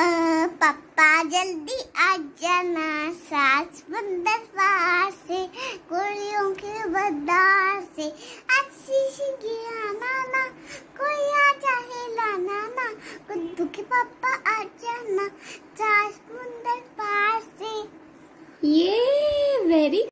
पापा जल्दी आ जाना सास बंदर पार से कुड़ियों के बदार से अच्छी आशीष गया ना कोई आ जाए लाना ना गुड्डू के पापा आ जाना सास बंदर पार से ये वेरी